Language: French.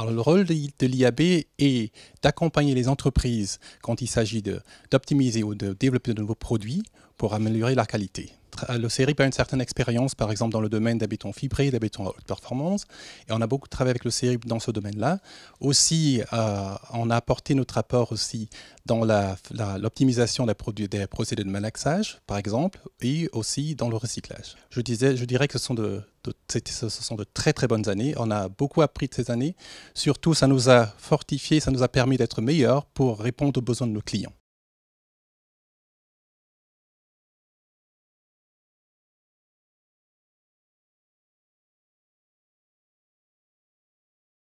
Alors le rôle de l'IAB est d'accompagner les entreprises quand il s'agit d'optimiser ou de développer de nouveaux produits pour améliorer la qualité le CERIP a une certaine expérience, par exemple, dans le domaine des béton fibrés, des haute performance. Et on a beaucoup travaillé avec le dans ce domaine-là. Aussi, euh, on a apporté notre apport aussi dans l'optimisation des, des procédés de malaxage, par exemple, et aussi dans le recyclage. Je, dirais que ce sont de, ce sont de très très bonnes années. On a beaucoup appris de ces années. Surtout, ça nous a fortifié, ça nous a permis d'être meilleurs pour répondre aux besoins de nos clients.